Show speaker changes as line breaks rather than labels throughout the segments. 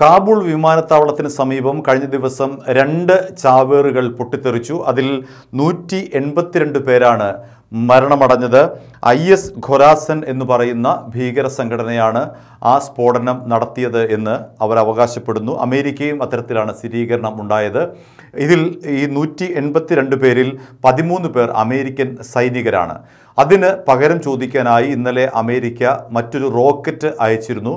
കാബൂൾ വിമാനത്താവളത്തിന് സമീപം കഴിഞ്ഞ ദിവസം രണ്ട് ചാവേറുകൾ പൊട്ടിത്തെറിച്ചു അതിൽ നൂറ്റി എൺപത്തിരണ്ട് പേരാണ് മരണമടഞ്ഞത് ഐ എസ് ഖൊരാസൻ എന്ന് പറയുന്ന ഭീകര സംഘടനയാണ് ആ സ്ഫോടനം നടത്തിയത് എന്ന് അവർ അവകാശപ്പെടുന്നു അമേരിക്കയും അത്തരത്തിലാണ് സ്ഥിരീകരണം ഉണ്ടായത് ഇതിൽ ഈ നൂറ്റി പേരിൽ പതിമൂന്ന് പേർ അമേരിക്കൻ സൈനികരാണ് അതിന് പകരം ചോദിക്കാനായി ഇന്നലെ അമേരിക്ക മറ്റൊരു റോക്കറ്റ് അയച്ചിരുന്നു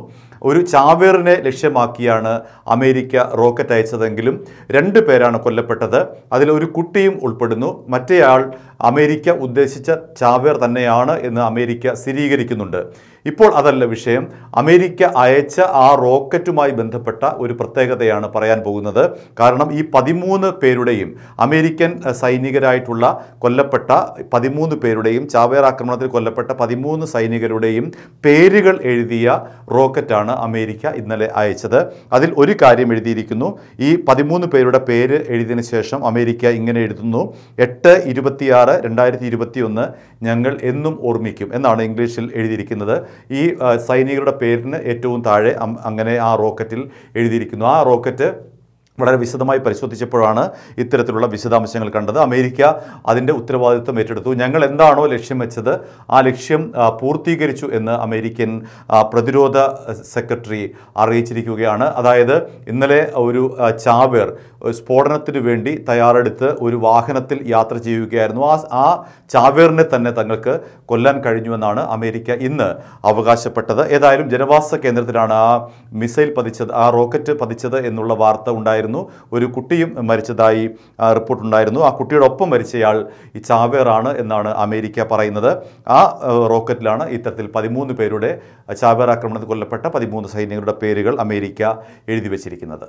ഒരു ചാവേറിനെ ലക്ഷ്യമാക്കിയാണ് അമേരിക്ക റോക്കറ്റ് അയച്ചതെങ്കിലും രണ്ട് പേരാണ് കൊല്ലപ്പെട്ടത് അതിൽ ഒരു കുട്ടിയും ഉൾപ്പെടുന്നു മറ്റേയാൾ അമേരിക്ക ഉദ്ദേശിച്ച ചാവേർ തന്നെയാണ് എന്ന് അമേരിക്ക സ്ഥിരീകരിക്കുന്നുണ്ട് ഇപ്പോൾ അതല്ല വിഷയം അമേരിക്ക അയച്ച ആ റോക്കറ്റുമായി ബന്ധപ്പെട്ട ഒരു പ്രത്യേകതയാണ് പറയാൻ പോകുന്നത് കാരണം ഈ പതിമൂന്ന് പേരുടെയും അമേരിക്കൻ സൈനികരായിട്ടുള്ള കൊല്ലപ്പെട്ട പതിമൂന്ന് പേരുടെയും ചാവേർ ആക്രമണത്തിൽ കൊല്ലപ്പെട്ട പതിമൂന്ന് സൈനികരുടെയും പേരുകൾ എഴുതിയ റോക്കറ്റാണ് അമേരിക്ക ഇന്നലെ അയച്ചത് അതിൽ ഒരു കാര്യം എഴുതിയിരിക്കുന്നു ഈ പതിമൂന്ന് പേരുടെ പേര് എഴുതിയതിന് ശേഷം അമേരിക്ക ഇങ്ങനെ എഴുതുന്നു എട്ട് ഇരുപത്തിയാറ് രണ്ടായിരത്തി ഇരുപത്തിയൊന്ന് ഞങ്ങൾ എന്നും ഓർമ്മിക്കും എന്നാണ് ഇംഗ്ലീഷിൽ എഴുതിയിരിക്കുന്നത് ഈ സൈനികരുടെ പേരിന് ഏറ്റവും താഴെ അങ്ങനെ ആ റോക്കറ്റിൽ എഴുതിയിരിക്കുന്നു ആ റോക്കറ്റ് വളരെ വിശദമായി പരിശോധിച്ചപ്പോഴാണ് ഇത്തരത്തിലുള്ള വിശദാംശങ്ങൾ കണ്ടത് അമേരിക്ക അതിൻ്റെ ഉത്തരവാദിത്വം ഏറ്റെടുത്തു ഞങ്ങൾ എന്താണോ ലക്ഷ്യം വെച്ചത് ആ ലക്ഷ്യം പൂർത്തീകരിച്ചു എന്ന് അമേരിക്കൻ പ്രതിരോധ സെക്രട്ടറി അറിയിച്ചിരിക്കുകയാണ് അതായത് ഇന്നലെ ഒരു ചാവേർ സ്ഫോടനത്തിന് വേണ്ടി തയ്യാറെടുത്ത് ഒരു വാഹനത്തിൽ യാത്ര ചെയ്യുകയായിരുന്നു ആ ആ ചാവേറിനെ തന്നെ തങ്ങൾക്ക് കൊല്ലാൻ കഴിഞ്ഞുവെന്നാണ് അമേരിക്ക ഇന്ന് അവകാശപ്പെട്ടത് ഏതായാലും ജനവാസ കേന്ദ്രത്തിലാണ് ആ മിസൈൽ പതിച്ചത് ആ റോക്കറ്റ് പതിച്ചത് എന്നുള്ള വാർത്ത ഉണ്ടായിരുന്നു ഉണ്ടായിരുന്നു ഒരു കുട്ടിയും മരിച്ചതായി റിപ്പോർട്ടുണ്ടായിരുന്നു ആ കുട്ടിയുടെ ഒപ്പം മരിച്ചയാൾ ഈ ചാവേറാണ് എന്നാണ് അമേരിക്ക പറയുന്നത് ആ റോക്കറ്റിലാണ് ഇത്തരത്തിൽ പതിമൂന്ന് പേരുടെ ചാവേർ ആക്രമണത്തിൽ കൊല്ലപ്പെട്ട പതിമൂന്ന് സൈനികരുടെ പേരുകൾ അമേരിക്ക എഴുതി വച്ചിരിക്കുന്നത്